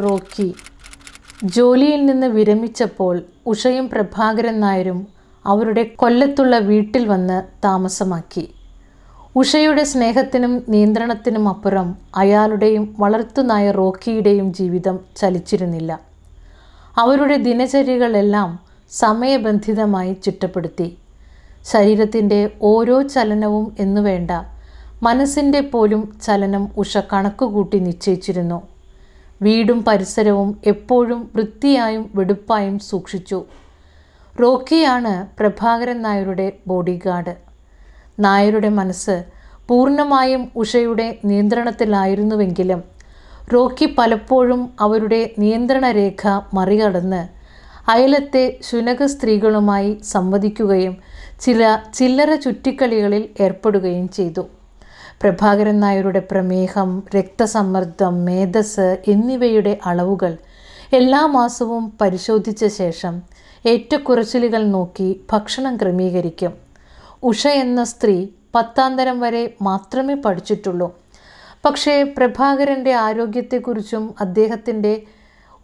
Rocky ജോലിയിൽ നിന്ന് വിരമിച്ചപ്പോൾ ഉഷയും പ്രഭാകരൻ നായരും അവരുടെ കൊല്ലത്തുള്ള വീട്ടിൽ വന്ന് താമസമാക്കി ഉഷയുടെ സ്നേഹത്തിനും നിയന്ത്രണത്തിനും അപ്പുറം അയാളുടെയും വളർത്തുനായ റോക്കിയുടെയും ജീവിതം ചലിച്ചിരുന്നില്ല അവരുടെ ദിനചര്യകളെല്ലാം സമയബന്ധിതമായി ചിട്ടപ്പെടുത്തി ശരീരത്തിൻ്റെ ഓരോ ചലനവും എന്നുവേണ്ട മനസ്സിൻ്റെ പോലും ചലനം ഉഷ കണക്കുകൂട്ടി നിശ്ചയിച്ചിരുന്നു വീടും പരിസരവും എപ്പോഴും വൃത്തിയായും വെടുപ്പായും സൂക്ഷിച്ചു റോക്കിയാണ് പ്രഭാകരൻ നായരുടെ ബോഡിഗാർഡ് നായരുടെ മനസ്സ് പൂർണ്ണമായും ഉഷയുടെ നിയന്ത്രണത്തിലായിരുന്നുവെങ്കിലും റോക്കി പലപ്പോഴും അവരുടെ നിയന്ത്രണരേഖ മറികടന്ന് അയലത്തെ ശുനക സ്ത്രീകളുമായി സംവദിക്കുകയും ചില ചില്ലറ ചുറ്റിക്കളികളിൽ ഏർപ്പെടുകയും ചെയ്തു പ്രഭാകരൻ നായരുടെ പ്രമേഹം രക്തസമ്മർദ്ദം മേധസ് എന്നിവയുടെ അളവുകൾ എല്ലാ മാസവും പരിശോധിച്ച ശേഷം ഏറ്റക്കുറച്ചിലുകൾ നോക്കി ഭക്ഷണം ക്രമീകരിക്കും ഉഷ എന്ന സ്ത്രീ പത്താം തരം വരെ മാത്രമേ പഠിച്ചിട്ടുള്ളൂ പക്ഷേ പ്രഭാകരൻ്റെ ആരോഗ്യത്തെക്കുറിച്ചും അദ്ദേഹത്തിൻ്റെ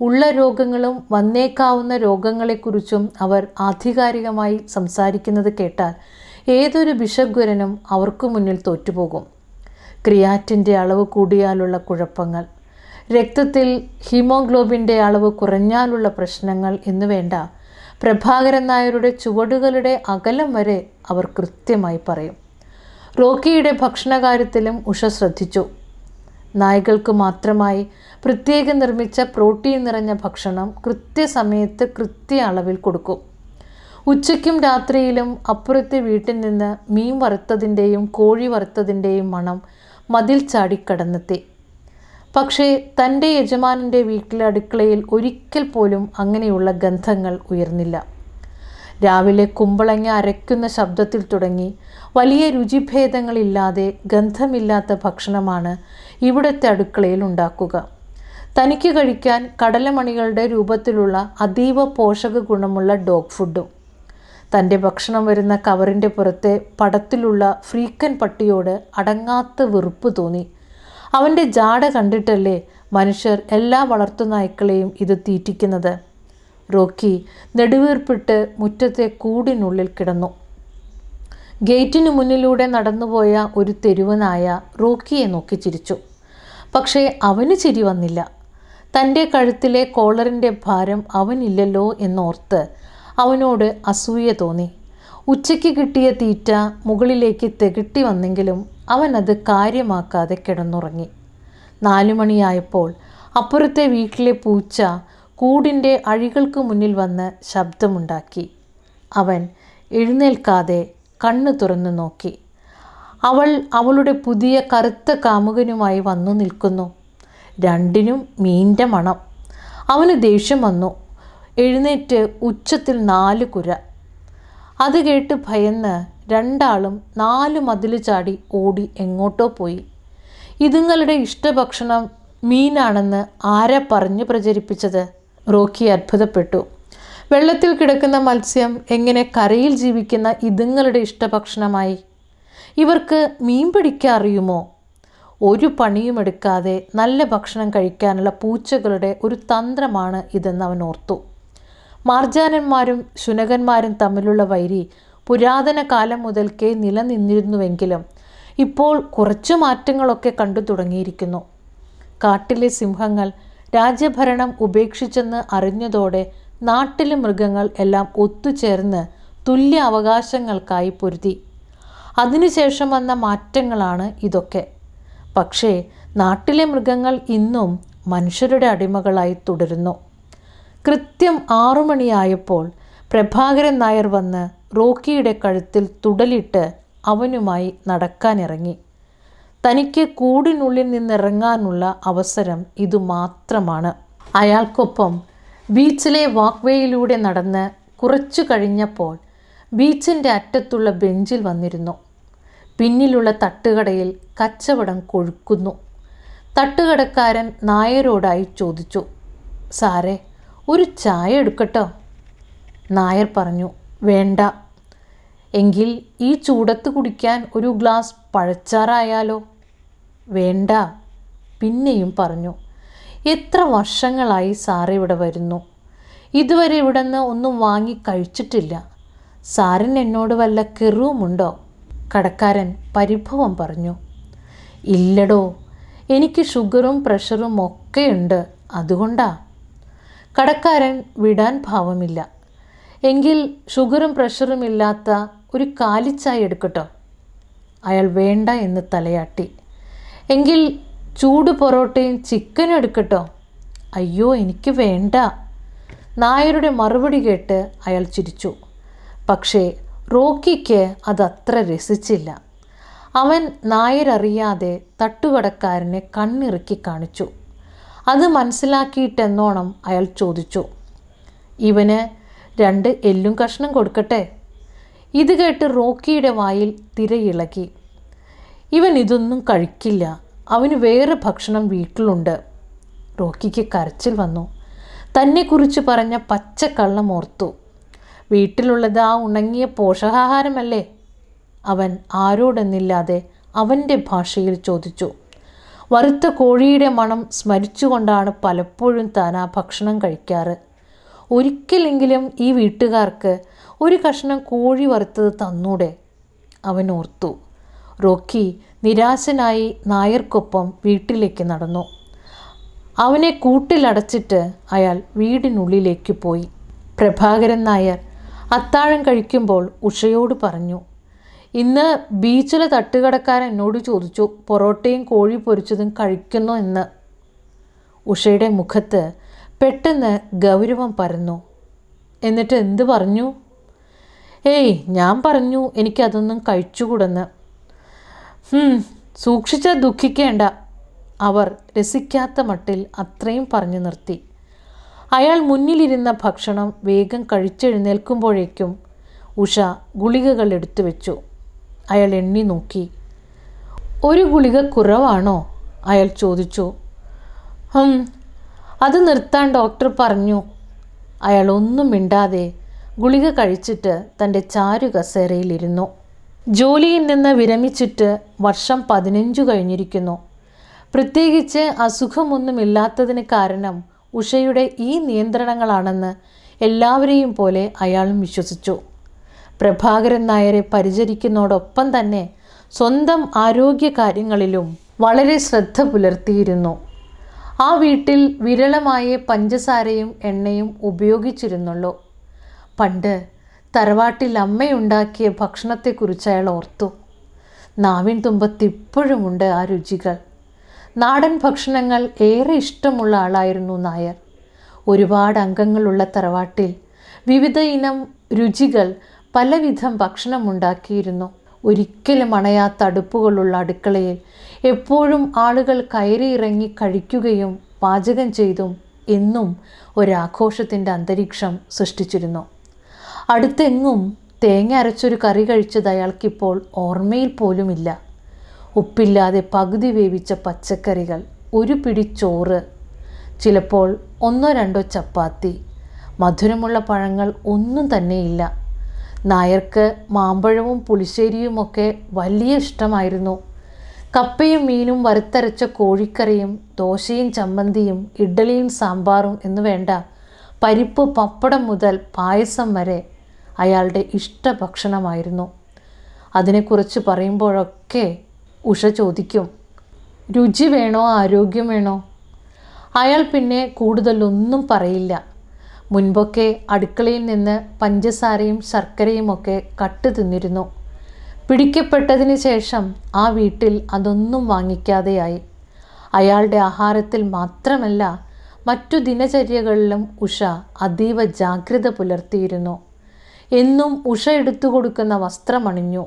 ഉള്ള രോഗങ്ങളും വന്നേക്കാവുന്ന രോഗങ്ങളെക്കുറിച്ചും അവർ ആധികാരികമായി സംസാരിക്കുന്നത് കേട്ടാൽ ഏതൊരു ബിഷഗ്വരനും അവർക്ക് മുന്നിൽ തോറ്റുപോകും ക്രിയാറ്റിൻ്റെ അളവ് കൂടിയാലുള്ള കുഴപ്പങ്ങൾ രക്തത്തിൽ ഹീമോഗ്ലോബിൻ്റെ അളവ് കുറഞ്ഞാലുള്ള പ്രശ്നങ്ങൾ എന്ന് വേണ്ട പ്രഭാകരൻ നായരുടെ ചുവടുകളുടെ അകലം വരെ അവർ കൃത്യമായി പറയും റോക്കിയുടെ ഭക്ഷണകാര്യത്തിലും ഉഷ ശ്രദ്ധിച്ചു നായ്കൾക്ക് മാത്രമായി പ്രത്യേകം നിർമ്മിച്ച പ്രോട്ടീൻ നിറഞ്ഞ ഭക്ഷണം കൃത്യസമയത്ത് കൃത്യ അളവിൽ കൊടുക്കും ഉച്ചയ്ക്കും രാത്രിയിലും അപ്പുറത്തെ വീട്ടിൽ നിന്ന് മീൻ വറുത്തതിൻ്റെയും കോഴി വറുത്തതിൻ്റെയും മണം മതിൽ ചാടിക്കടന്നെത്തി പക്ഷേ തൻ്റെ യജമാനൻ്റെ വീട്ടിലെ അടുക്കളയിൽ ഒരിക്കൽ പോലും അങ്ങനെയുള്ള ഗന്ധങ്ങൾ ഉയർന്നില്ല രാവിലെ കുമ്പളങ്ങ അരയ്ക്കുന്ന ശബ്ദത്തിൽ തുടങ്ങി വലിയ രുചിഭേദങ്ങളില്ലാതെ ഗന്ധമില്ലാത്ത ഭക്ഷണമാണ് ഇവിടുത്തെ അടുക്കളയിൽ ഉണ്ടാക്കുക തനിക്ക് കഴിക്കാൻ കടലമണികളുടെ രൂപത്തിലുള്ള അതീവ പോഷക ഗുണമുള്ള ഡോഗ് ഫുഡും തൻ്റെ ഭക്ഷണം വരുന്ന കവറിൻ്റെ പുറത്തെ പടത്തിലുള്ള ഫ്രീക്കൻ പട്ടിയോട് അടങ്ങാത്ത വെറുപ്പ് തോന്നി അവൻ്റെ ജാട കണ്ടിട്ടല്ലേ മനുഷ്യർ എല്ലാ വളർത്തുനായ്ക്കളെയും ഇത് തീറ്റിക്കുന്നത് റോക്കി നെടുവീർപ്പിട്ട് മുറ്റത്തെ കൂടിനുള്ളിൽ കിടന്നു ഗേറ്റിനു മുന്നിലൂടെ നടന്നുപോയ ഒരു തെരുവനായ റോക്കിയെ നോക്കി ചിരിച്ചു പക്ഷേ അവന് ചിരി വന്നില്ല തൻ്റെ കഴുത്തിലെ കോളറിൻ്റെ ഭാരം അവനില്ലല്ലോ എന്നോർത്ത് അവനോട് അസൂയ തോന്നി ഉച്ചയ്ക്ക് കിട്ടിയ തീറ്റ മുകളിലേക്ക് തെകിട്ടി വന്നെങ്കിലും അവൻ അത് കാര്യമാക്കാതെ കിടന്നുറങ്ങി നാലു മണിയായപ്പോൾ അപ്പുറത്തെ വീട്ടിലെ പൂച്ച കൂടിൻ്റെ അഴികൾക്ക് മുന്നിൽ വന്ന് ശബ്ദമുണ്ടാക്കി അവൻ എഴുന്നേൽക്കാതെ കണ്ണു തുറന്നു നോക്കി അവൾ അവളുടെ പുതിയ കറുത്ത കാമുകനുമായി വന്നു നിൽക്കുന്നു രണ്ടിനും മീൻ്റെ മണം അവന് ദേഷ്യം വന്നു എഴുന്നേറ്റ് ഉച്ചത്തിൽ നാല് കുര അത് കേട്ട് ഭയന്ന് രണ്ടാളും നാല് മതിൽ ചാടി ഓടി എങ്ങോട്ടോ പോയി ഇതുങ്ങളുടെ ഇഷ്ടഭക്ഷണം മീനാണെന്ന് ആരാ പറഞ്ഞ് പ്രചരിപ്പിച്ചത് റോക്കി അത്ഭുതപ്പെട്ടു വെള്ളത്തിൽ കിടക്കുന്ന മത്സ്യം എങ്ങനെ കരയിൽ ജീവിക്കുന്ന ഇതുങ്ങളുടെ ഇഷ്ടഭക്ഷണമായി ഇവർക്ക് മീൻ പിടിക്കാൻ അറിയുമോ ഒരു പണിയും എടുക്കാതെ നല്ല ഭക്ഷണം കഴിക്കാനുള്ള പൂച്ചകളുടെ ഒരു തന്ത്രമാണ് ഇതെന്ന് അവൻ ഓർത്തു മാർജാനന്മാരും ശുനകന്മാരും തമ്മിലുള്ള വൈരി പുരാതന കാലം മുതൽക്കേ നിലനിന്നിരുന്നുവെങ്കിലും ഇപ്പോൾ കുറച്ചു മാറ്റങ്ങളൊക്കെ കണ്ടു തുടങ്ങിയിരിക്കുന്നു കാട്ടിലെ സിംഹങ്ങൾ രാജ്യഭരണം ഉപേക്ഷിച്ചെന്ന് അറിഞ്ഞതോടെ നാട്ടിലെ മൃഗങ്ങൾ എല്ലാം ഒത്തുചേർന്ന് തുല്യ അവകാശങ്ങൾക്കായി പൊരുതി അതിനുശേഷം വന്ന മാറ്റങ്ങളാണ് ഇതൊക്കെ പക്ഷേ നാട്ടിലെ മൃഗങ്ങൾ ഇന്നും മനുഷ്യരുടെ അടിമകളായി തുടരുന്നു കൃത്യം ആറുമണിയായപ്പോൾ പ്രഭാകരൻ നായർ വന്ന് റോക്കിയുടെ കഴുത്തിൽ തുടലിട്ട് അവനുമായി നടക്കാനിറങ്ങി തനിക്ക് കൂടിനുള്ളിൽ നിന്നിറങ്ങാനുള്ള അവസരം ഇതുമാത്രമാണ് അയാൾക്കൊപ്പം ബീച്ചിലെ വാക്വേയിലൂടെ നടന്ന് കുറച്ചു കഴിഞ്ഞപ്പോൾ ബീച്ചിൻ്റെ അറ്റത്തുള്ള ബെഞ്ചിൽ വന്നിരുന്നു പിന്നിലുള്ള തട്ടുകടയിൽ കച്ചവടം കൊഴുക്കുന്നു തട്ടുകടക്കാരൻ നായരോടായി ചോദിച്ചു സാറേ ഒരു ചായ എടുക്കട്ടോ നായർ പറഞ്ഞു വേണ്ട എങ്കിൽ ഈ ചൂടത്ത് കുടിക്കാൻ ഒരു ഗ്ലാസ് പഴച്ചാറായാലോ വേണ്ട പിന്നെയും പറഞ്ഞു എത്ര വർഷങ്ങളായി സാറിവിടെ ഇവിടെ വരുന്നു ഇതുവരെ ഇവിടെ നിന്ന് ഒന്നും വാങ്ങി കഴിച്ചിട്ടില്ല സാറിന് എന്നോട് വല്ല കെറുവുമുണ്ടോ കടക്കാരൻ പരിഭവം പറഞ്ഞു ഇല്ലടോ എനിക്ക് ഷുഗറും പ്രഷറും ഒക്കെയുണ്ട് അതുകൊണ്ടാണ് കടക്കാരൻ വിടാൻ ഭാവമില്ല എങ്കിൽ ഷുഗറും പ്രഷറും ഇല്ലാത്ത ഒരു കാലിച്ചായ എടുക്കട്ടോ അയാൾ വേണ്ട എന്ന് തലയാട്ടി എങ്കിൽ ചൂട് പൊറോട്ടയും ചിക്കനും എടുക്കട്ടോ അയ്യോ എനിക്ക് വേണ്ട നായരുടെ മറുപടി കേട്ട് അയാൾ ചിരിച്ചു പക്ഷേ റോക്കിക്ക് അതത്ര രസിച്ചില്ല അവൻ നായരറിയാതെ തട്ടുകടക്കാരനെ കണ്ണിറുക്കി കാണിച്ചു അത് മനസ്സിലാക്കിയിട്ടെന്നോണം അയാൾ ചോദിച്ചു ഇവന് രണ്ട് എല്ലും കഷ്ണം കൊടുക്കട്ടെ ഇത് കേട്ട് റോക്കിയുടെ വായിൽ തിരയിളകി ഇവൻ ഇതൊന്നും കഴിക്കില്ല അവന് വേറെ ഭക്ഷണം വീട്ടിലുണ്ട് റോക്കിക്ക് കരച്ചിൽ വന്നു തന്നെക്കുറിച്ച് പറഞ്ഞ പച്ചക്കള്ളം ഓർത്തു വീട്ടിലുള്ളത് ആ ഉണങ്ങിയ പോഷകാഹാരമല്ലേ അവൻ ആരോടെന്നില്ലാതെ അവൻ്റെ ഭാഷയിൽ ചോദിച്ചു വറുത്ത കോഴിയുടെ മണം സ്മരിച്ചുകൊണ്ടാണ് പലപ്പോഴും താൻ ആ ഭക്ഷണം കഴിക്കാറ് ഒരിക്കലെങ്കിലും ഈ വീട്ടുകാർക്ക് ഒരു കഷ്ണം കോഴി വറുത്തത് തന്നൂടെ അവൻ ഓർത്തു റോക്കി നിരാശനായി നായർക്കൊപ്പം വീട്ടിലേക്ക് നടന്നു അവനെ കൂട്ടിലടച്ചിട്ട് അയാൾ വീടിനുള്ളിലേക്ക് പോയി പ്രഭാകരൻ നായർ അത്താഴം കഴിക്കുമ്പോൾ ഉഷയോട് പറഞ്ഞു ഇന്ന് ബീച്ചിലെ തട്ടുകടക്കാരൻ എന്നോട് ചോദിച്ചു പൊറോട്ടയും കോഴി പൊരിച്ചതും കഴിക്കുന്നു എന്ന് ഉഷയുടെ മുഖത്ത് പെട്ടെന്ന് ഗൗരവം പരന്നു എന്നിട്ട് എന്ത് പറഞ്ഞു ഏയ് ഞാൻ പറഞ്ഞു എനിക്കതൊന്നും കഴിച്ചുകൂടെന്ന് സൂക്ഷിച്ചാൽ ദുഃഖിക്കേണ്ട അവർ രസിക്കാത്ത മട്ടിൽ അത്രയും പറഞ്ഞു നിർത്തി അയാൾ മുന്നിലിരുന്ന ഭക്ഷണം വേഗം കഴിച്ചെഴുന്നേൽക്കുമ്പോഴേക്കും ഉഷ ഗുളികകൾ എടുത്തു വെച്ചു അയാൾ എണ്ണി നോക്കി ഒരു ഗുളിക കുറവാണോ അയാൾ ചോദിച്ചു ഹം അത് നിർത്താൻ ഡോക്ടർ പറഞ്ഞു അയാൾ ഒന്നും മിണ്ടാതെ ഗുളിക കഴിച്ചിട്ട് തൻ്റെ ചാരു കസേരയിലിരുന്നു ജോലിയിൽ നിന്ന് വിരമിച്ചിട്ട് വർഷം പതിനഞ്ചു കഴിഞ്ഞിരിക്കുന്നു പ്രത്യേകിച്ച് അസുഖമൊന്നുമില്ലാത്തതിന് കാരണം ഉഷയുടെ ഈ നിയന്ത്രണങ്ങളാണെന്ന് എല്ലാവരെയും പോലെ അയാളും വിശ്വസിച്ചു പ്രഭാകരൻ നായരെ പരിചരിക്കുന്നതോടൊപ്പം തന്നെ സ്വന്തം ആരോഗ്യ കാര്യങ്ങളിലും വളരെ ശ്രദ്ധ പുലർത്തിയിരുന്നു ആ വീട്ടിൽ വിരളമായ പഞ്ചസാരയും എണ്ണയും ഉപയോഗിച്ചിരുന്നുള്ളൂ പണ്ട് തറവാട്ടിൽ അമ്മയുണ്ടാക്കിയ ഭക്ഷണത്തെക്കുറിച്ച് അയാൾ ഓർത്തു നാവിൻ ഇപ്പോഴുമുണ്ട് ആ രുചികൾ നാടൻ ഭക്ഷണങ്ങൾ ഏറെ ഇഷ്ടമുള്ള ആളായിരുന്നു നായർ ഒരുപാട് അംഗങ്ങളുള്ള തറവാട്ടിൽ വിവിധ ഇനം രുചികൾ പലവിധം ഭക്ഷണം ഉണ്ടാക്കിയിരുന്നു ഒരിക്കലും അണയാത്ത അടുപ്പുകളുള്ള അടുക്കളയിൽ എപ്പോഴും ആളുകൾ കയറിയിറങ്ങി കഴിക്കുകയും പാചകം ചെയ്തും എന്നും ഒരാഘോഷത്തിൻ്റെ അന്തരീക്ഷം സൃഷ്ടിച്ചിരുന്നു അടുത്തെങ്ങും തേങ്ങ അരച്ചൊരു കറി കഴിച്ചത് അയാൾക്കിപ്പോൾ ഓർമ്മയിൽ പോലുമില്ല ഉപ്പില്ലാതെ പകുതി വേവിച്ച പച്ചക്കറികൾ ഒരു പിടി ചോറ് ചിലപ്പോൾ ഒന്നോ രണ്ടോ ചപ്പാത്തി മധുരമുള്ള പഴങ്ങൾ ഒന്നും തന്നെയില്ല നായർക്ക് മാമ്പഴവും പുളിശ്ശേരിയുമൊക്കെ വലിയ ഇഷ്ടമായിരുന്നു കപ്പയും മീനും വറുത്തരച്ച കോഴിക്കറിയും ദോശയും ചമ്മന്തിയും ഇഡ്ഡലിയും സാമ്പാറും എന്നു വേണ്ട പരിപ്പ് പപ്പടം മുതൽ പായസം വരെ അയാളുടെ ഇഷ്ടഭക്ഷണമായിരുന്നു അതിനെക്കുറിച്ച് പറയുമ്പോഴൊക്കെ ഉഷ ചോദിക്കും രുചി വേണോ ആരോഗ്യം വേണോ അയാൾ പിന്നെ കൂടുതലൊന്നും പറയില്ല മുൻപൊക്കെ അടുക്കളയിൽ നിന്ന് പഞ്ചസാരയും ശർക്കരയും ഒക്കെ കട്ട് തിന്നിരുന്നു പിടിക്കപ്പെട്ടതിന് ശേഷം ആ വീട്ടിൽ അതൊന്നും വാങ്ങിക്കാതെയായി അയാളുടെ ആഹാരത്തിൽ മാത്രമല്ല മറ്റു ദിനചര്യകളിലും ഉഷ അതീവ ജാഗ്രത പുലർത്തിയിരുന്നു എന്നും ഉഷ എടുത്തു കൊടുക്കുന്ന വസ്ത്രമണിഞ്ഞു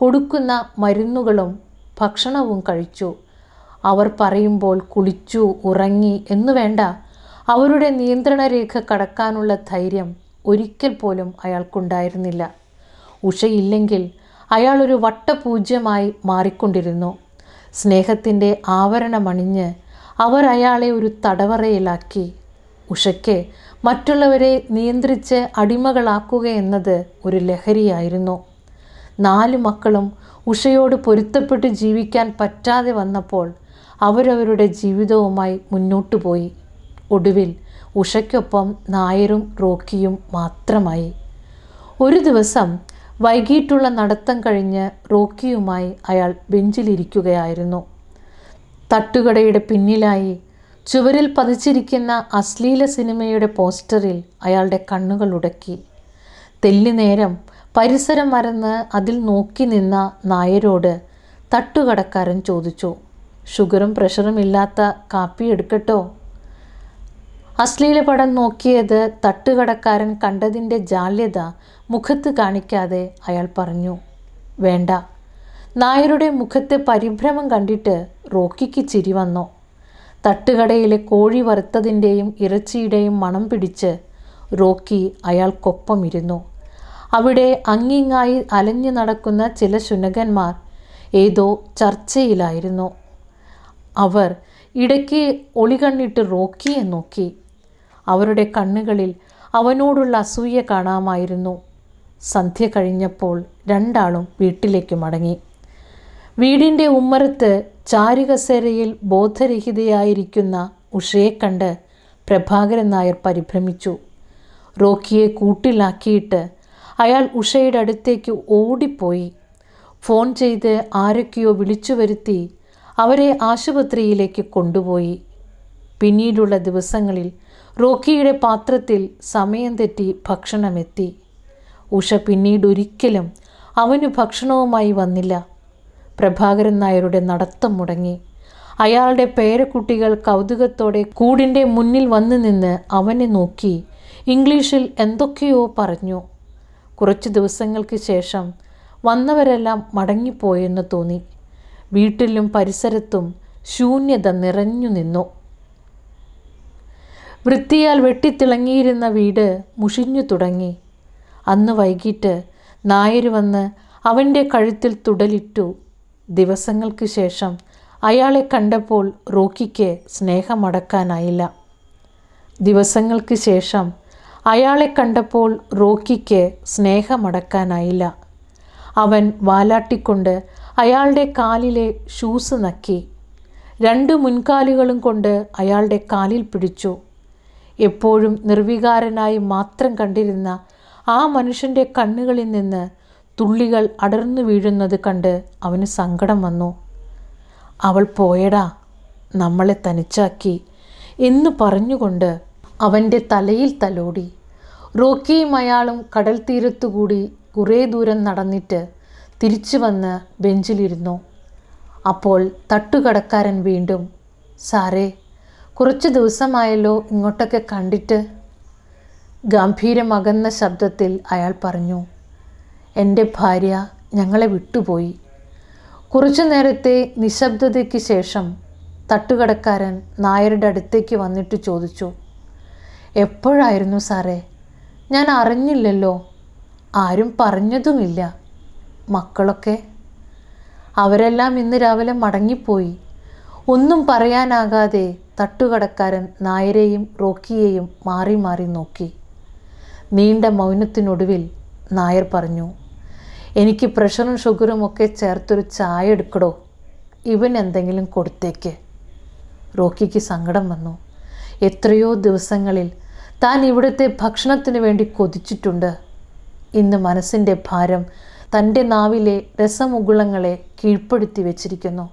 കൊടുക്കുന്ന മരുന്നുകളും ഭക്ഷണവും കഴിച്ചു അവർ പറയുമ്പോൾ കുളിച്ചു ഉറങ്ങി എന്നു വേണ്ട അവരുടെ നിയന്ത്രണരേഖ കടക്കാനുള്ള ധൈര്യം ഒരിക്കൽ പോലും അയാൾക്കുണ്ടായിരുന്നില്ല ഉഷയില്ലെങ്കിൽ അയാളൊരു വട്ടപൂജ്യമായി മാറിക്കൊണ്ടിരുന്നു സ്നേഹത്തിൻ്റെ ആവരണമണിഞ്ഞ് അവർ അയാളെ ഒരു തടവറയിലാക്കി ഉഷയ്ക്ക് മറ്റുള്ളവരെ നിയന്ത്രിച്ച് അടിമകളാക്കുക എന്നത് ഒരു ലഹരിയായിരുന്നു നാല് മക്കളും ഉഷയോട് പൊരുത്തപ്പെട്ട് ജീവിക്കാൻ പറ്റാതെ വന്നപ്പോൾ അവരവരുടെ ജീവിതവുമായി മുന്നോട്ടു പോയി ഒടുവിൽ ഉഷയ്ക്കൊപ്പം നായരും റോക്കിയും മാത്രമായി ഒരു ദിവസം വൈകിട്ടുള്ള നടത്തം കഴിഞ്ഞ് റോക്കിയുമായി അയാൾ ബെഞ്ചിലിരിക്കുകയായിരുന്നു തട്ടുകടയുടെ പിന്നിലായി ചുവരിൽ പതിച്ചിരിക്കുന്ന അശ്ലീല സിനിമയുടെ പോസ്റ്ററിൽ അയാളുടെ കണ്ണുകൾ ഉടക്കി തെല്ലി നേരം പരിസരം മറന്ന് അതിൽ നോക്കി നിന്ന നായരോട് തട്ടുകടക്കാരൻ ചോദിച്ചു ഷുഗറും പ്രഷറും ഇല്ലാത്ത കാപ്പി എടുക്കട്ടോ അശ്ലീല പടം നോക്കിയത് തട്ടുകടക്കാരൻ കണ്ടതിൻ്റെ ജാള്യത മുഖത്ത് കാണിക്കാതെ അയാൾ പറഞ്ഞു വേണ്ട നായരുടെ മുഖത്തെ പരിഭ്രമം കണ്ടിട്ട് റോക്കിക്ക് ചിരി വന്നു തട്ടുകടയിലെ കോഴി വറുത്തതിൻ്റെയും ഇറച്ചിയുടെയും മണം പിടിച്ച് റോക്കി അയാൾക്കൊപ്പം ഇരുന്നു അവിടെ അങ്ങിങ്ങായി അലഞ്ഞു നടക്കുന്ന ചില ശുനകന്മാർ ഏതോ ചർച്ചയിലായിരുന്നു അവർ ഇടയ്ക്ക് ഒളികണ്ണിട്ട് റോക്കിയെ നോക്കി അവരുടെ കണ്ണുകളിൽ അവനോടുള്ള അസൂയ കാണാമായിരുന്നു സന്ധ്യ കഴിഞ്ഞപ്പോൾ രണ്ടാളും വീട്ടിലേക്ക് മടങ്ങി വീടിൻ്റെ ഉമ്മറത്ത് ചാരുകസേരയിൽ ബോധരഹിതയായിരിക്കുന്ന ഉഷയെ കണ്ട് പ്രഭാകരൻ നായർ പരിഭ്രമിച്ചു റോക്കിയെ കൂട്ടിലാക്കിയിട്ട് അയാൾ ഉഷയുടെ അടുത്തേക്ക് ഓടിപ്പോയി ഫോൺ ചെയ്ത് ആരൊക്കെയോ വിളിച്ചു വരുത്തി അവരെ ആശുപത്രിയിലേക്ക് കൊണ്ടുപോയി പിന്നീടുള്ള ദിവസങ്ങളിൽ റോക്കിയുടെ പാത്രത്തിൽ സമയം തെറ്റി ഭക്ഷണമെത്തി ഉഷ പിന്നീടൊരിക്കലും അവന് ഭക്ഷണവുമായി വന്നില്ല പ്രഭാകരൻ നായരുടെ നടത്തം മുടങ്ങി അയാളുടെ പേരക്കുട്ടികൾ കൗതുകത്തോടെ കൂടിൻ്റെ മുന്നിൽ വന്നു നിന്ന് അവനെ നോക്കി ഇംഗ്ലീഷിൽ എന്തൊക്കെയോ പറഞ്ഞു കുറച്ച് ദിവസങ്ങൾക്ക് ശേഷം വന്നവരെല്ലാം മടങ്ങിപ്പോയെന്ന് തോന്നി വീട്ടിലും പരിസരത്തും ശൂന്യത നിറഞ്ഞു നിന്നു വൃത്തിയാൽ വെട്ടിത്തിളങ്ങിയിരുന്ന വീട് മുഷിഞ്ഞു തുടങ്ങി അന്ന് വൈകിട്ട് നായർ വന്ന് അവൻ്റെ കഴുത്തിൽ തുടലിട്ടു ദിവസങ്ങൾക്ക് ശേഷം അയാളെ കണ്ടപ്പോൾ റോക്കിക്ക് സ്നേഹമടക്കാനായില്ല ദിവസങ്ങൾക്ക് ശേഷം അയാളെ കണ്ടപ്പോൾ റോക്കിക്ക് സ്നേഹമടക്കാനായില്ല അവൻ വാലാട്ടിക്കൊണ്ട് അയാളുടെ കാലിലെ ഷൂസ് നക്കി രണ്ട് മുൻകാലുകളും കൊണ്ട് അയാളുടെ കാലിൽ പിടിച്ചു എപ്പോഴും നിർവികാരനായി മാത്രം കണ്ടിരുന്ന ആ മനുഷ്യൻ്റെ കണ്ണുകളിൽ നിന്ന് തുള്ളികൾ അടർന്നു വീഴുന്നത് കണ്ട് അവന് സങ്കടം വന്നു അവൾ പോയടാ നമ്മളെ തനിച്ചാക്കി എന്ന് പറഞ്ഞുകൊണ്ട് അവൻ്റെ തലയിൽ തലോടി റോക്കിയും അയാളും കടൽ തീരത്തുകൂടി കുറേ ദൂരം നടന്നിട്ട് തിരിച്ചു വന്ന് ബെഞ്ചിലിരുന്നു അപ്പോൾ തട്ടുകടക്കാരൻ വീണ്ടും സാറേ കുറച്ച് ദിവസമായല്ലോ ഇങ്ങോട്ടൊക്കെ കണ്ടിട്ട് ഗംഭീരമകന്ന ശബ്ദത്തിൽ അയാൾ പറഞ്ഞു എൻ്റെ ഭാര്യ ഞങ്ങളെ വിട്ടുപോയി കുറച്ചു നേരത്തെ നിശബ്ദതയ്ക്ക് ശേഷം തട്ടുകടക്കാരൻ നായരുടെ അടുത്തേക്ക് വന്നിട്ട് ചോദിച്ചു എപ്പോഴായിരുന്നു സാറേ ഞാൻ അറിഞ്ഞില്ലല്ലോ ആരും പറഞ്ഞതുമില്ല മക്കളൊക്കെ അവരെല്ലാം ഇന്ന് രാവിലെ മടങ്ങിപ്പോയി ഒന്നും പറയാനാകാതെ തട്ടുകടക്കാരൻ നായരെയും റോക്കിയെയും മാറി മാറി നോക്കി നീണ്ട മൗനത്തിനൊടുവിൽ നായർ പറഞ്ഞു എനിക്ക് പ്രഷറും ഷുഗറും ഒക്കെ ചേർത്തൊരു ചായ എടുക്കടോ ഇവൻ എന്തെങ്കിലും കൊടുത്തേക്ക് റോക്കിക്ക് സങ്കടം വന്നു എത്രയോ ദിവസങ്ങളിൽ താൻ ഇവിടുത്തെ ഭക്ഷണത്തിന് വേണ്ടി കൊതിച്ചിട്ടുണ്ട് ഇന്ന് മനസ്സിൻ്റെ ഭാരം തൻ്റെ നാവിലെ രസമുകുളങ്ങളെ കീഴ്പ്പെടുത്തി വച്ചിരിക്കുന്നു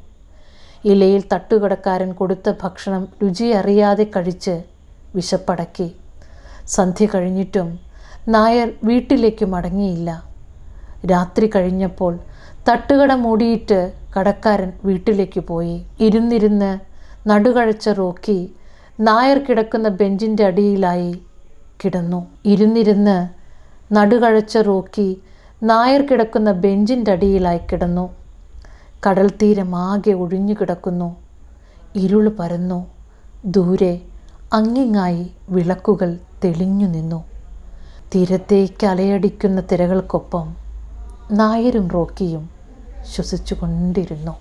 ഇലയിൽ തട്ടുകടക്കാരൻ കൊടുത്ത ഭക്ഷണം രുചിയറിയാതെ കഴിച്ച് വിശപ്പടക്കി സന്ധ്യ കഴിഞ്ഞിട്ടും നായർ വീട്ടിലേക്ക് മടങ്ങിയില്ല രാത്രി കഴിഞ്ഞപ്പോൾ തട്ടുകട മൂടിയിട്ട് കടക്കാരൻ വീട്ടിലേക്ക് പോയി ഇരുന്നിരുന്ന് നടുകഴച്ച റോക്കി നായർ കിടക്കുന്ന ബെഞ്ചിൻ്റെ അടിയിലായി കിടന്നു ഇരുന്നിരുന്ന് നടുകഴച്ച റോക്കി നായർ കിടക്കുന്ന ബെഞ്ചിൻ്റെ അടിയിലായി കിടന്നു കടൽ തീരമാകെ ഒഴിഞ്ഞുകിടക്കുന്നു കിടക്കുന്നു ഇരുൾ പരന്നു ദൂരെ അങ്ങിങ്ങായി വിളക്കുകൾ തെളിഞ്ഞു നിന്നു തീരത്തേക്ക് അലയടിക്കുന്ന തിരകൾക്കൊപ്പം നായരും റോക്കിയും ശ്വസിച്ചുകൊണ്ടിരുന്നു